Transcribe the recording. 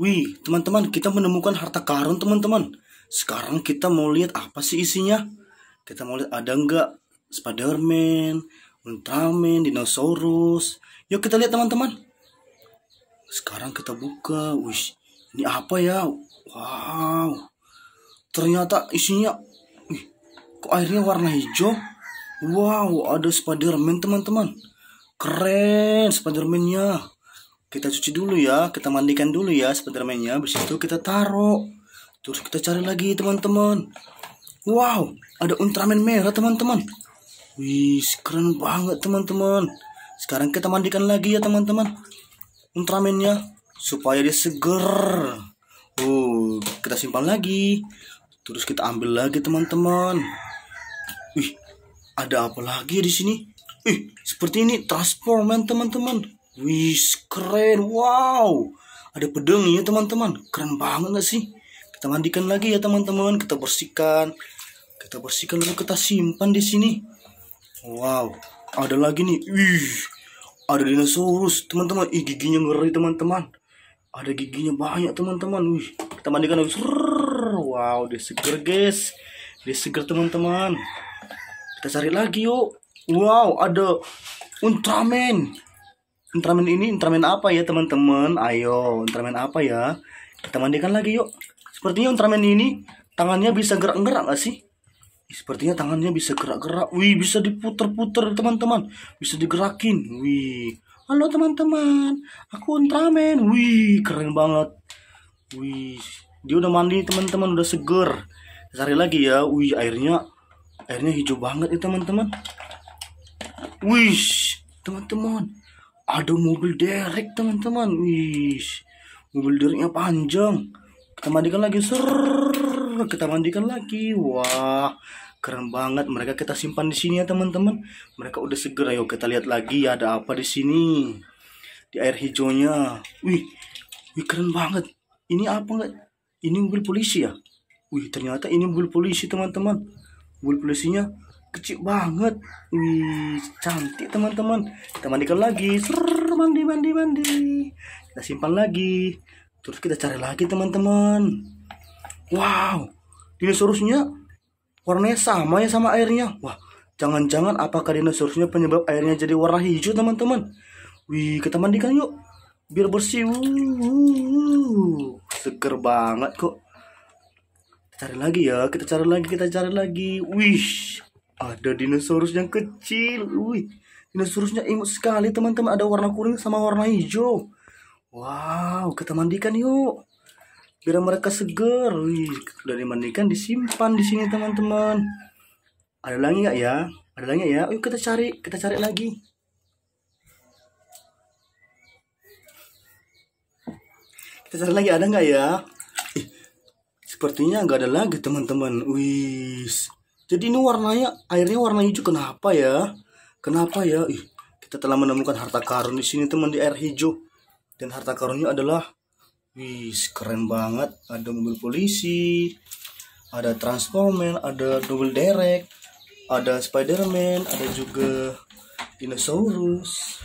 Wih, teman-teman, kita menemukan harta karun, teman-teman. Sekarang kita mau lihat apa sih isinya. Kita mau lihat ada nggak Spiderman, Ultraman, Dinosaurus. Yuk kita lihat, teman-teman. Sekarang kita buka. Wih, ini apa ya? Wow. Ternyata isinya... Wih, kok airnya warna hijau? Wow, ada Spiderman, teman-teman. Keren Spiderman-nya kita cuci dulu ya kita mandikan dulu ya mainnya. habis itu kita taruh terus kita cari lagi teman-teman wow ada Ultraman merah teman-teman wih keren banget teman-teman sekarang kita mandikan lagi ya teman-teman Ultramannya supaya dia seger oh kita simpan lagi terus kita ambil lagi teman-teman wih ada apa lagi di sini Ih, seperti ini transforman teman-teman. Wih keren, wow. Ada pedangnya teman-teman. Keren banget gak sih? Kita mandikan lagi ya teman-teman. Kita bersihkan. Kita bersihkan lalu kita simpan di sini. Wow, ada lagi nih. Wih, ada dinosaurus teman-teman. Ih giginya ngeri teman-teman. Ada giginya banyak teman-teman. Wih, kita mandikan lagi. Wow, dia seger guys. Dia seger teman-teman. Kita cari lagi yuk. Wow, ada Ultraman. Intramin ini intramin apa ya teman-teman? Ayo, intramin apa ya? Kita mandikan lagi yuk. Sepertinya intramin ini tangannya bisa gerak-gerak gak sih? Sepertinya tangannya bisa gerak-gerak. Wih, bisa diputer-puter teman-teman. Bisa digerakin. Wih. Halo teman-teman, aku intramin. Wih, keren banget. Wih, dia udah mandi teman-teman, udah seger. Cari lagi ya. Wih, airnya airnya hijau banget ya teman-teman. Wih, teman-teman ada mobil derek teman-teman wih mobil dereknya panjang kita mandikan lagi ser kita mandikan lagi wah keren banget mereka kita simpan di sini ya teman-teman mereka udah segera yuk kita lihat lagi ada apa di sini di air hijaunya wih wih keren banget ini apa nggak ini mobil polisi ya wih ternyata ini mobil polisi teman-teman mobil polisinya kecil banget wih cantik teman-teman kita mandikan lagi ser mandi mandi mandi kita simpan lagi terus kita cari lagi teman-teman wow dinosaurusnya warnanya sama ya sama airnya wah jangan-jangan apakah dinosaurusnya penyebab airnya jadi warna hijau teman-teman wih kita mandikan yuk biar bersih Wuh, seger banget kok cari lagi ya kita cari lagi kita cari lagi wih ada dinosaurus yang kecil wih dinosaurusnya imut sekali teman-teman ada warna kuning sama warna hijau wow kita mandikan yuk biar mereka seger wih sudah dimandikan disimpan di sini teman-teman ada lagi nggak ya ada lagi ya yuk kita cari kita cari lagi kita cari lagi ada nggak ya sepertinya nggak ada lagi teman-teman Wih jadi ini warnanya airnya warna hijau kenapa ya kenapa ya Ih, kita telah menemukan harta karun di sini teman di air hijau dan harta karunnya adalah wis keren banget ada mobil polisi ada transformer ada double derek ada spiderman ada juga dinosaurus